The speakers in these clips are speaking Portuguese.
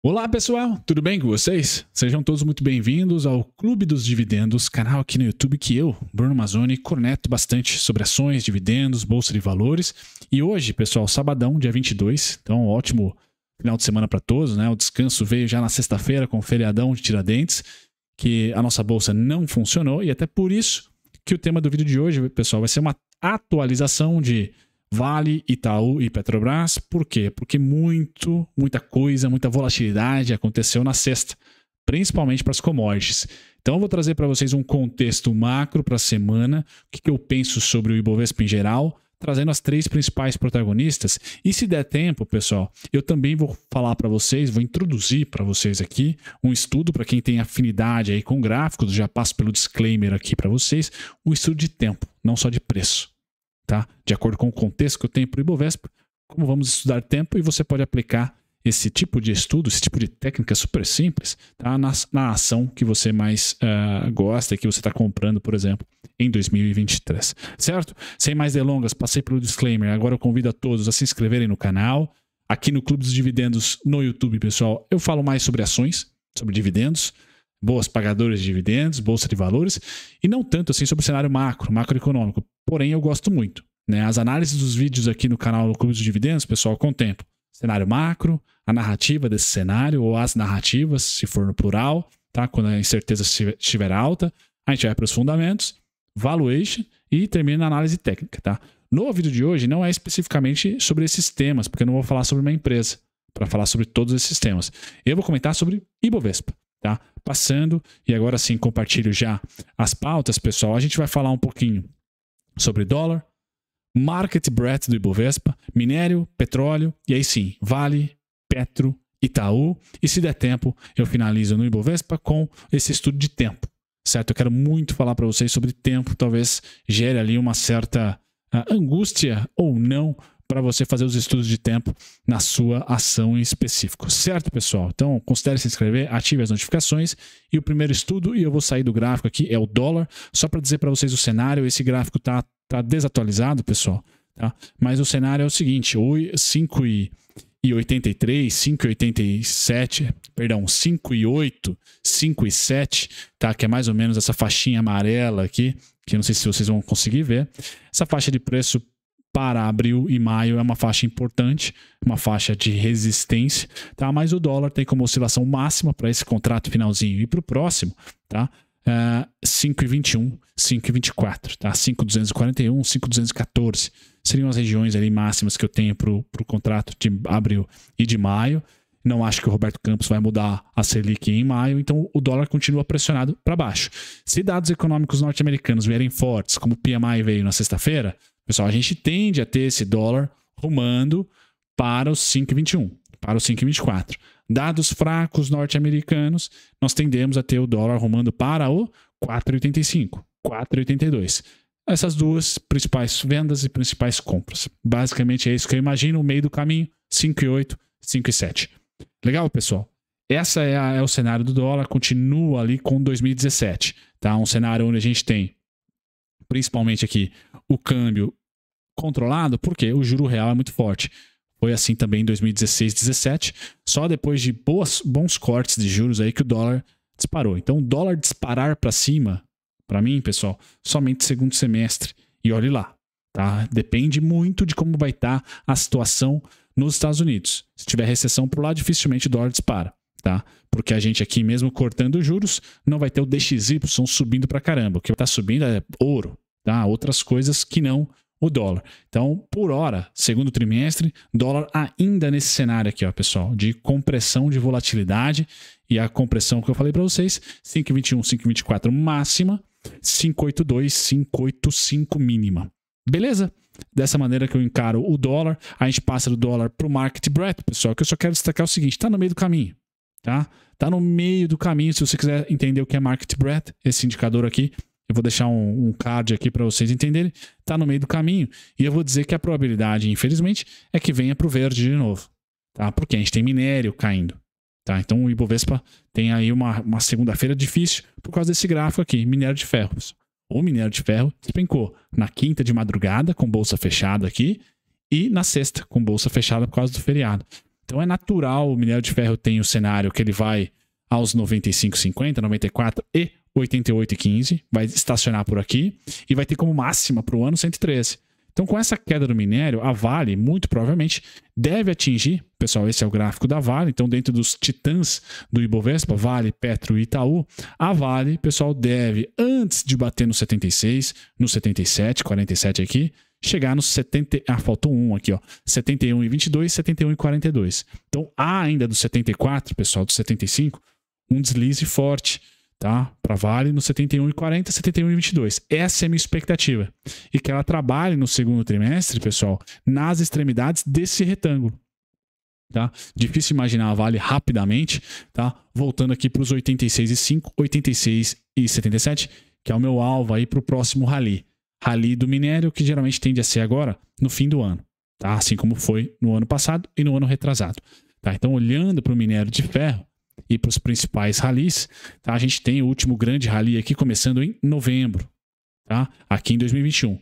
Olá pessoal, tudo bem com vocês? Sejam todos muito bem-vindos ao Clube dos Dividendos, canal aqui no YouTube que eu, Bruno Mazzoni, corneto bastante sobre ações, dividendos, bolsa de valores. E hoje, pessoal, sabadão, dia 22, então ótimo final de semana para todos, né? O descanso veio já na sexta-feira com o feriadão de Tiradentes, que a nossa bolsa não funcionou e até por isso que o tema do vídeo de hoje, pessoal, vai ser uma atualização de Vale, Itaú e Petrobras. Por quê? Porque muito, muita coisa, muita volatilidade aconteceu na sexta, principalmente para as commodities. Então eu vou trazer para vocês um contexto macro para a semana, o que, que eu penso sobre o Ibovespa em geral, trazendo as três principais protagonistas. E se der tempo, pessoal, eu também vou falar para vocês, vou introduzir para vocês aqui um estudo para quem tem afinidade aí com gráficos, já passo pelo disclaimer aqui para vocês, um estudo de tempo, não só de preço tá? De acordo com o contexto que eu tenho para o Ibovespa, como vamos estudar tempo e você pode aplicar esse tipo de estudo, esse tipo de técnica super simples, tá? na, na ação que você mais uh, gosta e que você está comprando, por exemplo, em 2023. Certo? Sem mais delongas, passei pelo disclaimer. Agora eu convido a todos a se inscreverem no canal. Aqui no Clube dos Dividendos no YouTube, pessoal, eu falo mais sobre ações, sobre dividendos, boas pagadoras de dividendos, bolsa de valores, e não tanto assim sobre o cenário macro, macroeconômico porém eu gosto muito. Né? As análises dos vídeos aqui no canal Clube dos Dividendos, pessoal, contemplam cenário macro, a narrativa desse cenário, ou as narrativas, se for no plural, tá? quando a incerteza estiver alta, a gente vai para os fundamentos, valuation e termina na análise técnica. Tá? No vídeo de hoje não é especificamente sobre esses temas, porque eu não vou falar sobre uma empresa, para falar sobre todos esses temas. Eu vou comentar sobre Ibovespa. Tá? Passando, e agora sim compartilho já as pautas, pessoal. A gente vai falar um pouquinho sobre dólar, market breadth do Ibovespa, minério, petróleo, e aí sim, Vale, Petro, Itaú. E se der tempo, eu finalizo no Ibovespa com esse estudo de tempo, certo? Eu quero muito falar para vocês sobre tempo, talvez gere ali uma certa ah, angústia ou não para você fazer os estudos de tempo na sua ação em específico. Certo, pessoal? Então, considere se inscrever, ative as notificações e o primeiro estudo, e eu vou sair do gráfico aqui, é o dólar, só para dizer para vocês o cenário, esse gráfico tá, tá desatualizado, pessoal, tá? Mas o cenário é o seguinte, 5,83, e e 5,87, perdão, 5,8, 5,7, tá? Que é mais ou menos essa faixinha amarela aqui, que eu não sei se vocês vão conseguir ver. Essa faixa de preço para abril e maio é uma faixa importante, uma faixa de resistência, tá? Mas o dólar tem como oscilação máxima para esse contrato finalzinho e para o próximo, tá? Uh, 5,21, 5,24, tá? 5,241, 5,214 seriam as regiões ali máximas que eu tenho para o contrato de abril e de maio. Não acho que o Roberto Campos vai mudar a Selic em maio, então o dólar continua pressionado para baixo. Se dados econômicos norte-americanos vierem fortes, como o PMI veio na sexta-feira, Pessoal, a gente tende a ter esse dólar rumando para os 5,21, para os 5,24. Dados fracos norte-americanos, nós tendemos a ter o dólar rumando para o 4,85, 4,82. Essas duas principais vendas e principais compras. Basicamente é isso que eu imagino, o meio do caminho, 5,8, 5,7. Legal, pessoal? Essa é, a, é, o cenário do dólar, continua ali com 2017, tá? Um cenário onde a gente tem, principalmente aqui, o câmbio controlado, porque o juro real é muito forte. Foi assim também em 2016, 17, só depois de boas, bons cortes de juros aí que o dólar disparou. Então, o dólar disparar para cima, para mim, pessoal, somente segundo semestre. E olhe lá, tá? Depende muito de como vai estar tá a situação nos Estados Unidos. Se tiver recessão por lá, dificilmente o dólar dispara, tá? Porque a gente aqui, mesmo cortando os juros, não vai ter o DXY subindo para caramba. O que está subindo é ouro, tá? Outras coisas que não o dólar. Então, por hora, segundo trimestre, dólar ainda nesse cenário aqui, ó, pessoal, de compressão de volatilidade e a compressão que eu falei para vocês, 5,21, 5,24 máxima, 5,82, 5,85 mínima. Beleza? Dessa maneira que eu encaro o dólar, a gente passa do dólar para o market breadth, pessoal, que eu só quero destacar o seguinte, está no meio do caminho, tá? Tá no meio do caminho, se você quiser entender o que é market breadth, esse indicador aqui, eu vou deixar um, um card aqui para vocês entenderem, está no meio do caminho. E eu vou dizer que a probabilidade, infelizmente, é que venha para o verde de novo. Tá? Porque a gente tem minério caindo. Tá? Então o Ibovespa tem aí uma, uma segunda-feira difícil por causa desse gráfico aqui, minério de ferros. O minério de ferro despencou na quinta de madrugada, com bolsa fechada aqui, e na sexta, com bolsa fechada por causa do feriado. Então é natural o minério de ferro tem o cenário que ele vai aos 95,50, 94 e 88,15, vai estacionar por aqui e vai ter como máxima para o ano 113. Então, com essa queda do minério, a Vale, muito provavelmente, deve atingir. Pessoal, esse é o gráfico da Vale. Então, dentro dos titãs do Ibovespa, Vale, Petro e Itaú, a Vale, pessoal, deve, antes de bater no 76, no 77, 47 aqui, chegar no 70. Ah, faltou um aqui, ó. 71 e 22, 71 e 42. Então, há ainda do 74, pessoal, do 75, um deslize forte tá? Para Vale no 71,40, 71,22. Essa é a minha expectativa. E que ela trabalhe no segundo trimestre, pessoal, nas extremidades desse retângulo. Tá? Difícil imaginar a Vale rapidamente, tá? Voltando aqui para os 86,5, 86,77, que é o meu alvo aí para o próximo rally. Rally do minério que geralmente tende a ser agora no fim do ano, tá? Assim como foi no ano passado e no ano retrasado, tá? Então, olhando para o minério de ferro, e para os principais ralis. Tá? A gente tem o último grande rally aqui começando em novembro, tá? aqui em 2021.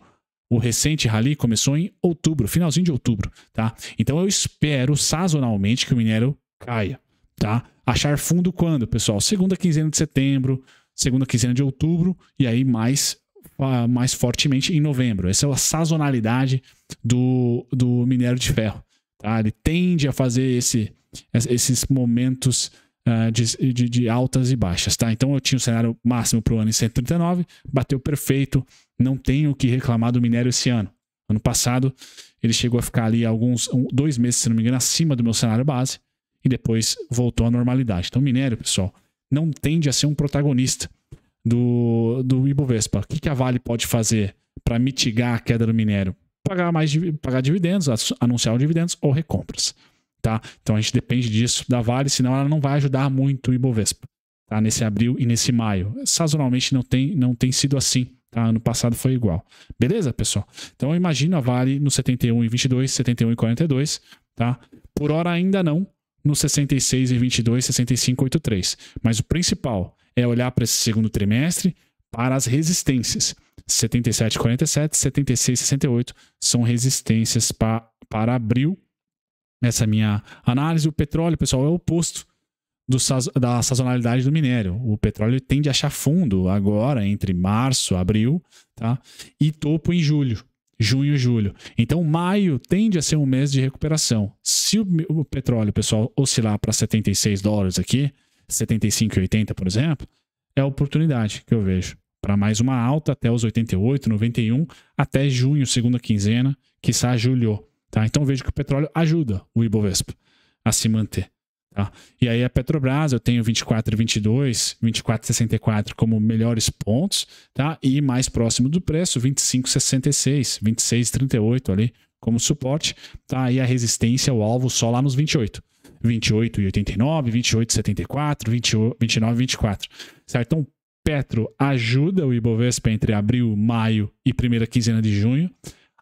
O recente rally começou em outubro, finalzinho de outubro. Tá? Então eu espero sazonalmente que o minério caia. Tá? Achar fundo quando, pessoal? Segunda quinzena de setembro, segunda quinzena de outubro e aí mais, ah, mais fortemente em novembro. Essa é a sazonalidade do, do minério de ferro. Tá? Ele tende a fazer esse, esses momentos uh, de, de, de, altas e baixas, tá? Então eu tinha o um cenário máximo para o ano em 139, bateu perfeito, não tenho o que reclamar do minério esse ano. Ano passado ele chegou a ficar ali alguns um, dois meses, se não me engano, acima do meu cenário base e depois voltou à normalidade. Então minério, pessoal, não tende a ser um protagonista do, do Ibovespa. O que, que a Vale pode fazer para mitigar a queda do minério? Pagar mais pagar dividendos, anunciar dividendos ou recompras. Tá? Então a gente depende disso da Vale, senão ela não vai ajudar muito o Ibovespa, tá? Nesse abril e nesse maio. Sazonalmente não tem, não tem sido assim, tá? Ano passado foi igual. Beleza, pessoal? Então eu imagino a Vale no 71 e 22, 71 e 42, tá? Por hora ainda não no 66 e 22, 65 e 83. Mas o principal é olhar para esse segundo trimestre para as resistências. 77 47, 76 68 são resistências para para abril essa é minha análise. O petróleo, pessoal, é o oposto do, da sazonalidade do minério. O petróleo tende a achar fundo agora, entre março, abril, tá? e topo em julho. Junho e julho. Então, maio tende a ser um mês de recuperação. Se o, o petróleo, pessoal, oscilar para 76 dólares aqui, 75,80, por exemplo, é a oportunidade que eu vejo para mais uma alta até os 88, 91, até junho, segunda quinzena, que quiçá julho. Tá? Então vejo que o petróleo ajuda o Ibovespa a se manter. Tá? E aí a Petrobras, eu tenho 24,22, 24,64 como melhores pontos, tá? E mais próximo do preço, 25,66, 26,38 ali como suporte, tá? E a resistência, o alvo só lá nos 28. 28,89, 28,74, 29,24. Certo? Então, Petro ajuda o Ibovespa entre abril, maio e primeira quinzena de junho.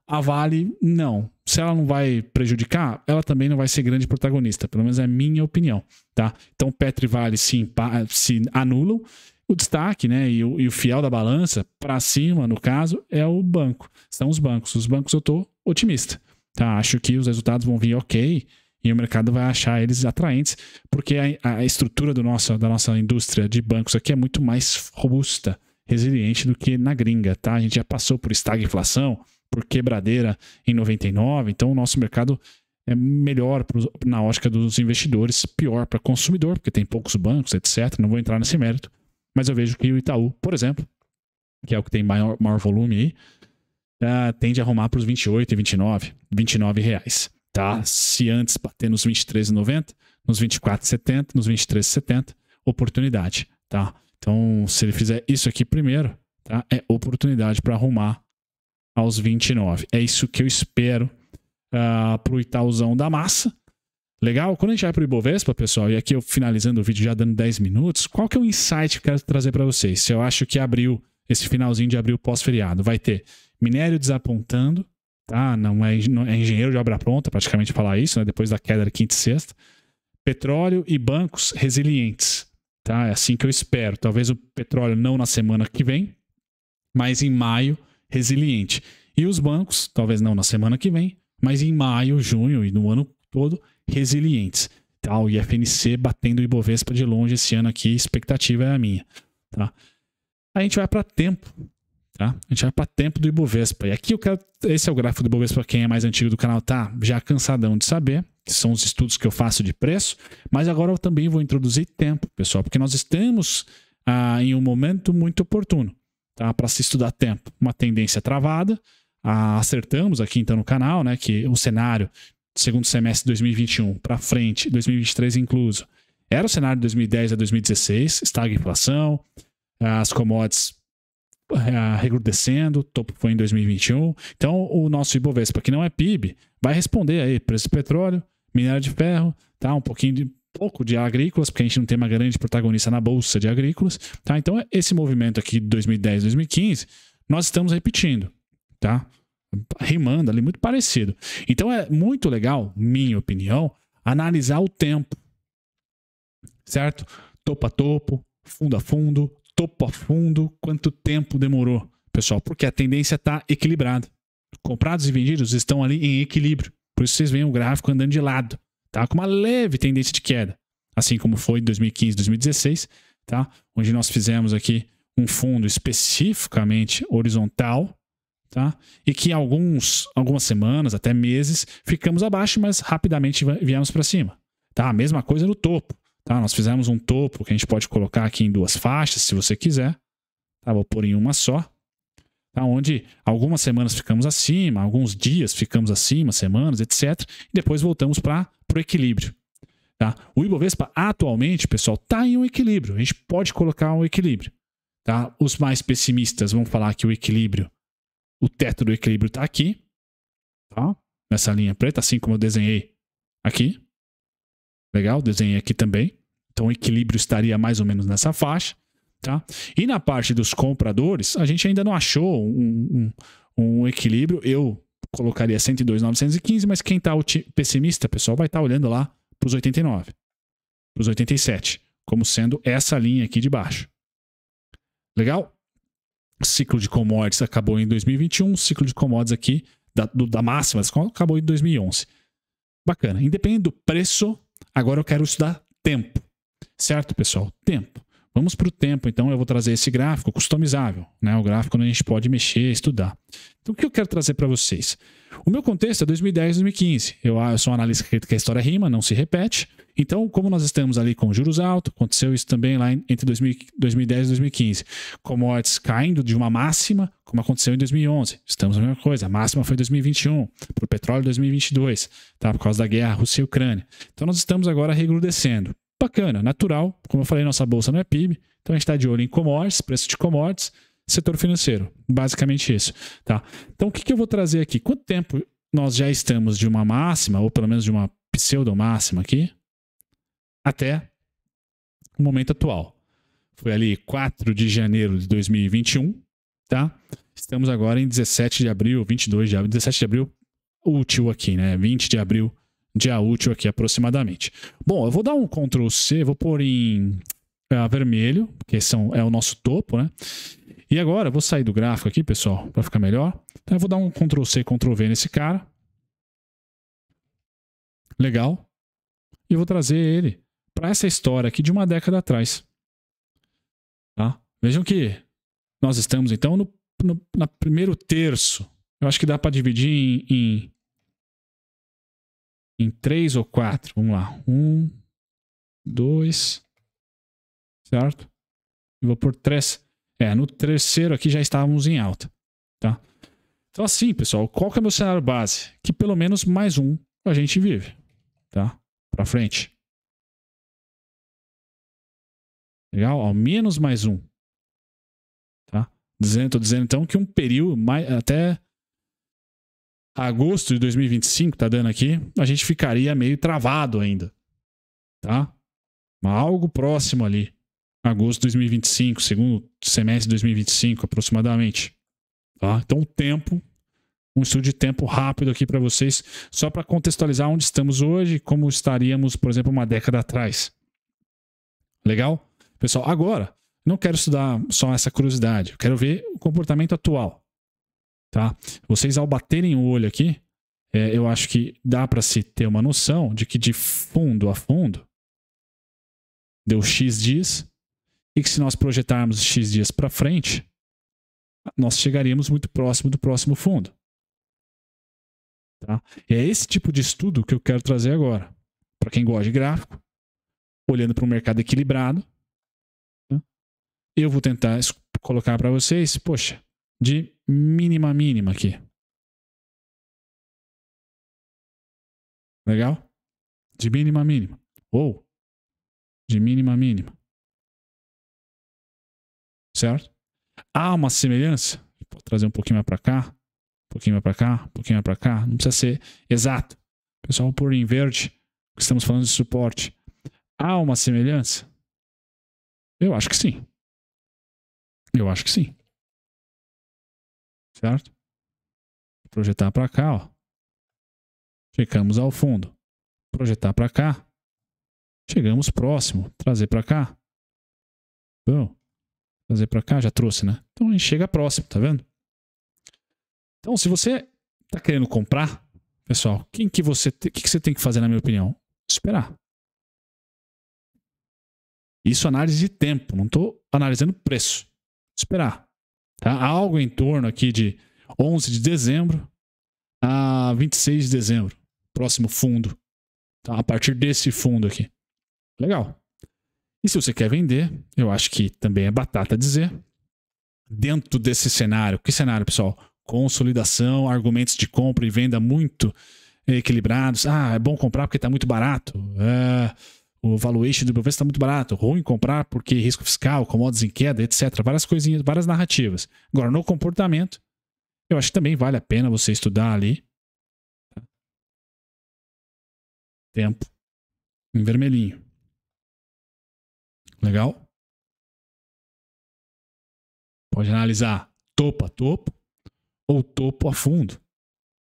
A Vale, não. Se ela não vai prejudicar, ela também não vai ser grande protagonista. Pelo menos é a minha opinião, tá? Então, Petri e Vale se, se anulam. O destaque, né, e o, e o fiel da balança, para cima, no caso, é o banco. São os bancos. Os bancos eu tô otimista, tá? Acho que os resultados vão vir ok e o mercado vai achar eles atraentes, porque a, a estrutura do nosso, da nossa indústria de bancos aqui é muito mais robusta, resiliente do que na gringa, tá? A gente já passou por estagflação, por quebradeira em 99. Então, o nosso mercado é melhor na ótica dos investidores, pior para consumidor, porque tem poucos bancos, etc. Não vou entrar nesse mérito. Mas eu vejo que o Itaú, por exemplo, que é o que tem maior, maior volume aí, uh, tende a arrumar para os 28 e 29, 29 reais. Tá? Hum. Se antes bater nos 23,90, nos 24,70, nos 23,70, oportunidade. Tá? Então, se ele fizer isso aqui primeiro, tá? é oportunidade para arrumar aos 29. É isso que eu espero uh, pro Itaúzão da Massa. Legal? Quando a gente vai pro Ibovespa, pessoal, e aqui eu finalizando o vídeo já dando 10 minutos, qual que é o insight que eu quero trazer para vocês? Se eu acho que abril, esse finalzinho de abril pós-feriado, vai ter minério desapontando, tá? Não é, não é engenheiro de obra pronta, praticamente falar isso, né? Depois da queda da quinta e sexta. Petróleo e bancos resilientes, tá? É assim que eu espero. Talvez o petróleo não na semana que vem, mas em maio resiliente. E os bancos, talvez não na semana que vem, mas em maio, junho e no ano todo, resilientes. Tá? O IFNC batendo o Ibovespa de longe esse ano aqui, expectativa é a minha. Tá? A gente vai para tempo. Tá? A gente vai para tempo do Ibovespa. E aqui eu quero. Esse é o gráfico do Ibovespa, quem é mais antigo do canal tá já cansadão de saber, que são os estudos que eu faço de preço, mas agora eu também vou introduzir tempo, pessoal, porque nós estamos ah, em um momento muito oportuno tá? Para se estudar tempo, uma tendência travada. Ah, acertamos aqui então no canal, né, que o cenário segundo semestre de 2021 para frente, 2023 incluso, era o cenário de 2010 a 2016, estagna inflação, as commodities eh, recrudescendo, topo foi em 2021. Então, o nosso Ibovespa, que não é PIB, vai responder aí, preço de petróleo, minério de ferro, tá? Um pouquinho de pouco de agrícolas, porque a gente não tem uma grande protagonista na bolsa de agrícolas, tá? Então, esse movimento aqui de 2010, 2015, nós estamos repetindo, tá? Rimando ali, muito parecido. Então, é muito legal, minha opinião, analisar o tempo, certo? Topo a topo, fundo a fundo, topo a fundo, quanto tempo demorou, pessoal, porque a tendência está equilibrada. Comprados e vendidos estão ali em equilíbrio. Por isso vocês veem o gráfico andando de lado tá? com uma leve tendência de queda, assim como foi em 2015, 2016, tá? onde nós fizemos aqui um fundo especificamente horizontal, tá? E que alguns, algumas semanas, até meses, ficamos abaixo, mas rapidamente viemos para cima, tá? A mesma coisa no topo, tá? Nós fizemos um topo que a gente pode colocar aqui em duas faixas, se você quiser, tá? Vou pôr em uma só, tá? onde algumas semanas ficamos acima, alguns dias ficamos acima, semanas, etc. E depois voltamos para o equilíbrio. Tá? O Ibovespa atualmente, pessoal, está em um equilíbrio. A gente pode colocar um equilíbrio. Tá? Os mais pessimistas vão falar que o equilíbrio, o teto do equilíbrio está aqui, tá? nessa linha preta, assim como eu desenhei aqui. Legal, desenhei aqui também. Então o equilíbrio estaria mais ou menos nessa faixa. Tá? E na parte dos compradores, a gente ainda não achou um, um, um equilíbrio. Eu colocaria 102,915, mas quem está pessimista, pessoal, vai estar tá olhando lá para os 89, para os 87, como sendo essa linha aqui de baixo. Legal? Ciclo de commodities acabou em 2021, ciclo de commodities aqui da, do, da máxima acabou em 2011. Bacana. Independente do preço, agora eu quero estudar tempo. Certo, pessoal? Tempo. Vamos para o tempo, então eu vou trazer esse gráfico customizável, né? o gráfico onde a gente pode mexer, estudar. Então o que eu quero trazer para vocês? O meu contexto é 2010, 2015. Eu, ah, eu sou um analista que a história rima, não se repete. Então, como nós estamos ali com juros altos, aconteceu isso também lá entre 2010 e 2015. Commodities caindo de uma máxima, como aconteceu em 2011. Estamos na mesma coisa. A máxima foi em 2021, para o petróleo 2022, tá? por causa da guerra Rússia e Ucrânia. Então, nós estamos agora regrudecendo bacana, natural. Como eu falei, nossa bolsa não é PIB. Então a gente está de olho em commodities, preço de commodities, setor financeiro. Basicamente isso. Tá? Então o que, que eu vou trazer aqui? Quanto tempo nós já estamos de uma máxima, ou pelo menos de uma pseudo-máxima aqui, até o momento atual? Foi ali 4 de janeiro de 2021, tá? Estamos agora em 17 de abril, 22 de abril, 17 de abril útil aqui, né? 20 de abril dia útil aqui aproximadamente. Bom, eu vou dar um Ctrl C, vou pôr em é, vermelho, que são, é o nosso topo, né? E agora, eu vou sair do gráfico aqui, pessoal, para ficar melhor. Então eu vou dar um Ctrl C, Ctrl V nesse cara. Legal. E vou trazer ele para essa história aqui de uma década atrás. Tá? Vejam que nós estamos, então, no, no na primeiro terço. Eu acho que dá para dividir em, em em três ou quatro. Vamos lá. Um, dois, certo? E vou por três. É, no terceiro aqui já estávamos em alta, tá? Então assim, pessoal, qual que é o meu cenário base? Que pelo menos mais um a gente vive, tá? Para frente. Legal? Ao menos mais um, tá? Dizendo, tô dizendo então que um período mais, até agosto de 2025, tá dando aqui, a gente ficaria meio travado ainda. Tá? Algo próximo ali. Agosto de 2025, segundo semestre de 2025, aproximadamente. Tá? Então, o tempo, um estudo de tempo rápido aqui para vocês, só para contextualizar onde estamos hoje e como estaríamos, por exemplo, uma década atrás. Legal? Pessoal, agora, não quero estudar só essa curiosidade, eu quero ver o comportamento atual tá? Vocês ao baterem o olho aqui, é, eu acho que dá para se ter uma noção de que de fundo a fundo deu x dias e que se nós projetarmos x dias para frente, nós chegaríamos muito próximo do próximo fundo. Tá? É esse tipo de estudo que eu quero trazer agora. Para quem gosta de gráfico, olhando para um mercado equilibrado, tá? eu vou tentar colocar para vocês, poxa, de mínima mínima aqui. Legal? De mínima mínima. Ou de mínima mínima. Certo? Há uma semelhança. Vou trazer um pouquinho mais para cá, um pouquinho mais para cá, um pouquinho mais para cá. Não precisa ser exato. Pessoal, por verde, estamos falando de suporte. Há uma semelhança? Eu acho que sim. Eu acho que sim. Certo? Projetar para cá, ó. Checamos ao fundo. Projetar para cá. Chegamos próximo. Trazer para cá. Bom. Trazer para cá, já trouxe, né? Então a gente chega próximo, tá vendo? Então, se você está querendo comprar, pessoal, quem que você, que, que você tem que fazer, na minha opinião? Esperar. Isso é análise de tempo, não estou analisando preço. Esperar. Tá? Algo em torno aqui de 11 de dezembro a 26 de dezembro. Próximo fundo. Tá? A partir desse fundo aqui. Legal. E se você quer vender, eu acho que também é batata dizer. Dentro desse cenário, que cenário, pessoal? Consolidação, argumentos de compra e venda muito equilibrados. Ah, é bom comprar porque está muito barato. É o valuation do Ibovespa está muito barato, ruim comprar porque risco fiscal, commodities em queda, etc. Várias coisinhas, várias narrativas. Agora, no comportamento, eu acho que também vale a pena você estudar ali. Tá? Tempo em vermelhinho. Legal? Pode analisar topo a topo ou topo a fundo.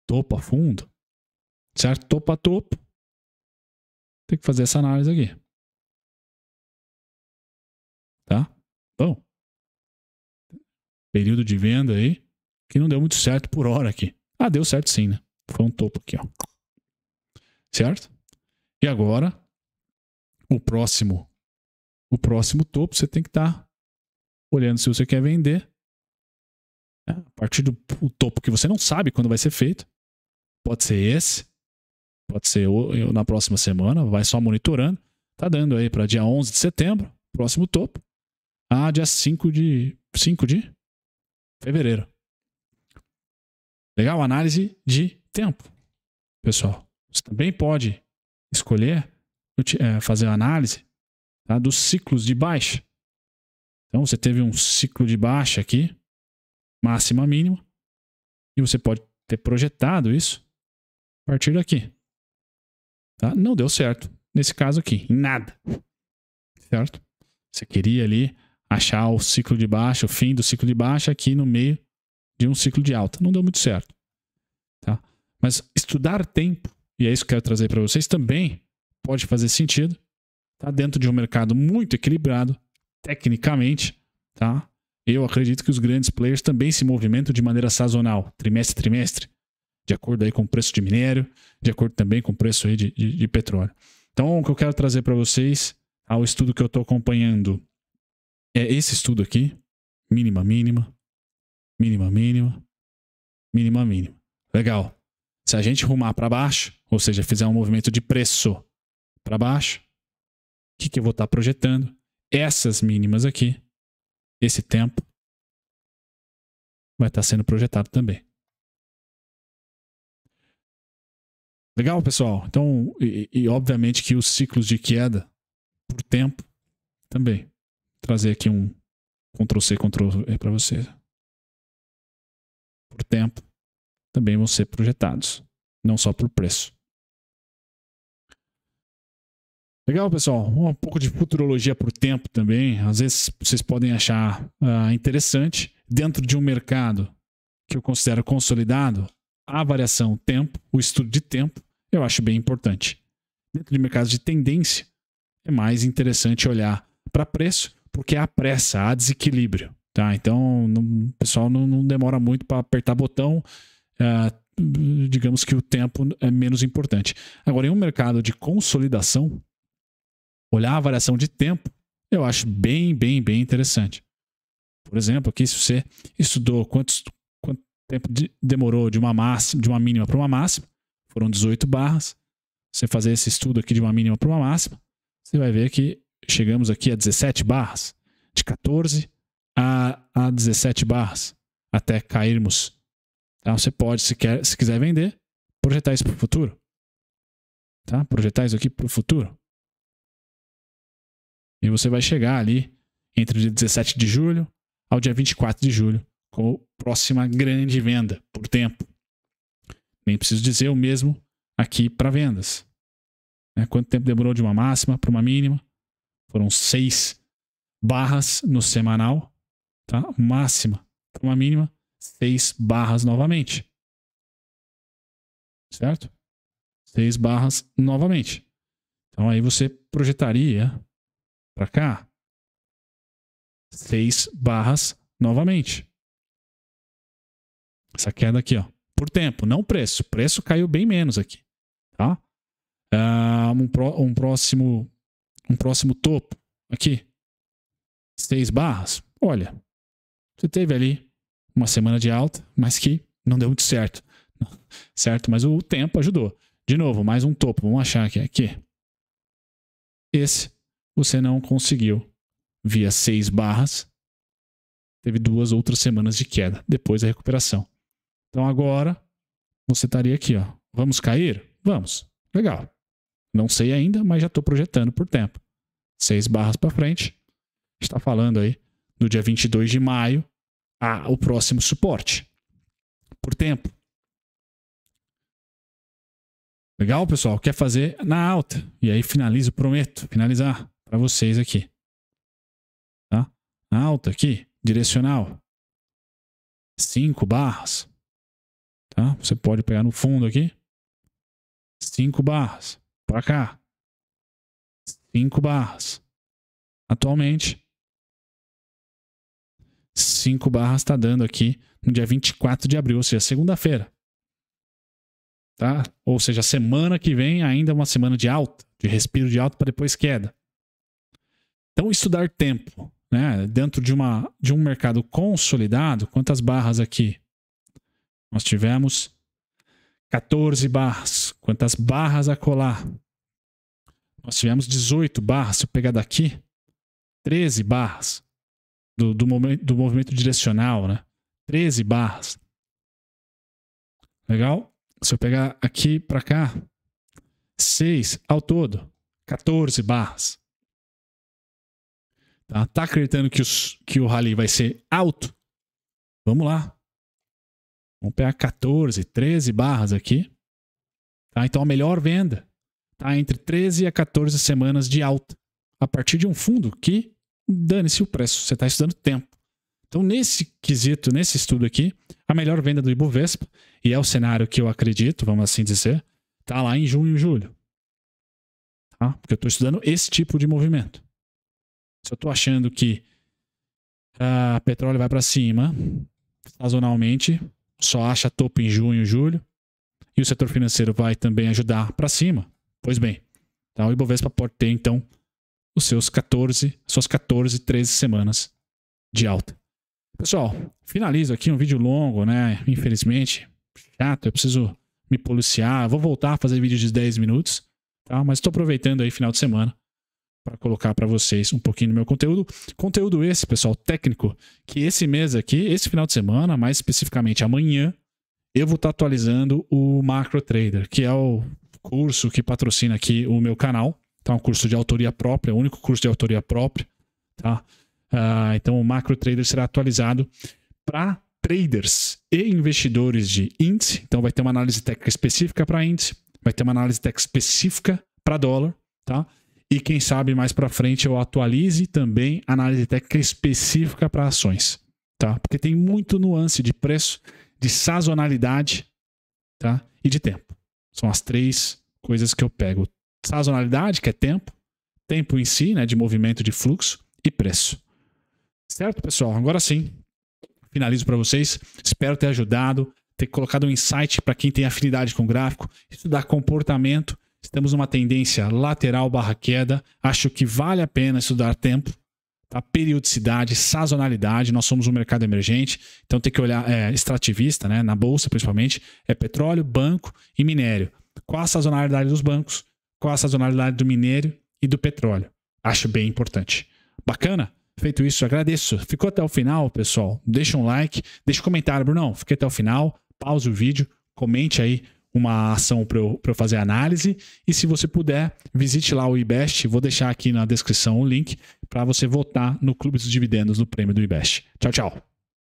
Topo a fundo. Certo? Topo a topo tem que fazer essa análise aqui. Tá? Bom. Período de venda aí. Que não deu muito certo por hora aqui. Ah, deu certo sim, né? Foi um topo aqui, ó. Certo? E agora, o próximo o próximo topo você tem que estar tá olhando se você quer vender. Né? A partir do topo que você não sabe quando vai ser feito. Pode ser esse pode ser na próxima semana, vai só monitorando. Tá dando aí para dia 11 de setembro, próximo topo, a ah, dia 5 de 5 de fevereiro. Legal, análise de tempo, pessoal. Você também pode escolher é, fazer a análise tá, dos ciclos de baixa. Então você teve um ciclo de baixa aqui, máxima mínima, e você pode ter projetado isso a partir daqui. Tá? Não deu certo. Nesse caso aqui, em nada. Certo? Você queria ali achar o ciclo de baixa, o fim do ciclo de baixa aqui no meio de um ciclo de alta. Não deu muito certo. Tá? Mas estudar tempo, e é isso que eu quero trazer para vocês, também pode fazer sentido. Tá? Dentro de um mercado muito equilibrado, tecnicamente, tá? eu acredito que os grandes players também se movimentam de maneira sazonal, trimestre a trimestre de acordo aí com o preço de minério, de acordo também com o preço aí de, de, de petróleo. Então, o que eu quero trazer para vocês ao estudo que eu estou acompanhando é esse estudo aqui, mínima, mínima, mínima, mínima, mínima, mínima. Legal. Se a gente rumar para baixo, ou seja, fizer um movimento de preço para baixo, o que, que eu vou estar tá projetando? Essas mínimas aqui, esse tempo, vai estar tá sendo projetado também. Legal, pessoal? Então, e, e obviamente que os ciclos de queda por tempo também. Vou trazer aqui um Ctrl C, Ctrl V para vocês. Por tempo também vão ser projetados, não só por preço. Legal, pessoal. Um pouco de futurologia por tempo também. Às vezes vocês podem achar uh, interessante. Dentro de um mercado que eu considero consolidado, a variação tempo, o estudo de tempo, eu acho bem importante. Dentro de mercados de tendência, é mais interessante olhar para preço, porque há pressa, há desequilíbrio. Tá? Então, o pessoal não, não demora muito para apertar botão. Uh, digamos que o tempo é menos importante. Agora, em um mercado de consolidação, olhar a variação de tempo, eu acho bem, bem, bem interessante. Por exemplo, aqui se você estudou quantos, tempo de, demorou de uma máxima, de uma mínima para uma máxima, foram 18 barras. Você fazer esse estudo aqui de uma mínima para uma máxima, você vai ver que chegamos aqui a 17 barras, de 14 a, a 17 barras, até cairmos. Então você pode, se, quer, se quiser vender, projetar isso para o futuro. Tá? Projetar isso aqui para o futuro. E você vai chegar ali entre o dia 17 de julho ao dia 24 de julho, com próxima grande venda por tempo. Nem preciso dizer o mesmo aqui para vendas. Né? Quanto tempo demorou de uma máxima para uma mínima? Foram seis barras no semanal, tá? máxima para uma mínima, seis barras novamente. Certo? Seis barras novamente. Então aí você projetaria para cá seis barras novamente. Essa queda aqui, ó. Por tempo, não preço. Preço caiu bem menos aqui, tá? Uh, um, pro, um, próximo um próximo topo aqui. Seis barras. Olha, você teve ali uma semana de alta, mas que não deu muito certo. Certo? Mas o tempo ajudou. De novo, mais um topo. Vamos achar aqui. aqui. Esse você não conseguiu via seis barras. Teve duas outras semanas de queda, depois da recuperação. Então agora você estaria aqui, ó. Vamos cair? Vamos. Legal. Não sei ainda, mas já estou projetando por tempo. Seis barras para frente. Está falando aí no dia 22 de maio a o próximo suporte por tempo. Legal, pessoal? Quer fazer na alta? E aí finalizo, prometo, finalizar para vocês aqui. Tá? Na alta aqui, direcional. Cinco barras. Tá? Você pode pegar no fundo aqui. Cinco barras para cá. Cinco barras. Atualmente, cinco barras está dando aqui no dia 24 de abril, ou seja, segunda-feira. Tá? Ou seja, semana que vem ainda uma semana de alta, de respiro de alta para depois queda. Então, estudar tempo, né? Dentro de, uma, de um mercado consolidado, quantas barras aqui? Nós tivemos 14 barras. Quantas barras a colar? Nós tivemos 18 barras. Se eu pegar daqui, 13 barras do, do, momento, do movimento direcional, né? 13 barras. Legal? Se eu pegar aqui para cá, 6 ao todo, 14 barras. Tá? tá, acreditando que, os, que o rally vai ser alto? Vamos lá. Vamos pegar 14, 13 barras aqui. Tá? Então a melhor venda está entre 13 a 14 semanas de alta. A partir de um fundo que dane-se o preço, você está estudando tempo. Então, nesse quesito, nesse estudo aqui, a melhor venda do Ibovespa, e é o cenário que eu acredito, vamos assim dizer, está lá em junho e julho. Tá? Porque eu estou estudando esse tipo de movimento. Se eu estou achando que a ah, petróleo vai para cima, sazonalmente, só acha topo em junho, julho. E o setor financeiro vai também ajudar para cima. Pois bem, então, o Ibovespa pode ter, então, os seus 14, suas 14, 13 semanas de alta. Pessoal, finalizo aqui um vídeo longo, né? Infelizmente, chato, eu preciso me policiar. Eu vou voltar a fazer vídeos de 10 minutos, tá? Mas estou aproveitando aí final de semana para colocar para vocês um pouquinho do meu conteúdo. Conteúdo esse, pessoal, técnico, que esse mês aqui, esse final de semana, mais especificamente amanhã, eu vou estar tá atualizando o Macro Trader, que é o curso que patrocina aqui o meu canal. Então, é um curso de autoria própria, o único curso de autoria própria, tá? Ah, então, o Macro Trader será atualizado para traders e investidores de índice. Então, vai ter uma análise técnica específica para índice, vai ter uma análise técnica específica para dólar, tá? e quem sabe mais para frente eu atualize também análise técnica específica para ações, tá? Porque tem muito nuance de preço, de sazonalidade, tá? E de tempo. São as três coisas que eu pego. Sazonalidade, que é tempo, tempo em si, né, de movimento de fluxo e preço. Certo, pessoal? Agora sim, finalizo para vocês. Espero ter ajudado, ter colocado um insight para quem tem afinidade com gráfico, estudar comportamento Estamos numa tendência lateral barra queda. Acho que vale a pena estudar tempo, tá? periodicidade, sazonalidade. Nós somos um mercado emergente, então tem que olhar é, extrativista, né? na bolsa principalmente, é petróleo, banco e minério. Qual a sazonalidade dos bancos? Qual a sazonalidade do minério e do petróleo? Acho bem importante. Bacana? Feito isso, agradeço. Ficou até o final, pessoal? Deixa um like, deixa um comentário, Brunão. Fiquei até o final, pause o vídeo, comente aí uma ação para eu, eu fazer análise. E se você puder, visite lá o IBEST. Vou deixar aqui na descrição o link para você votar no Clube dos Dividendos no prêmio do IBEST. Tchau, tchau.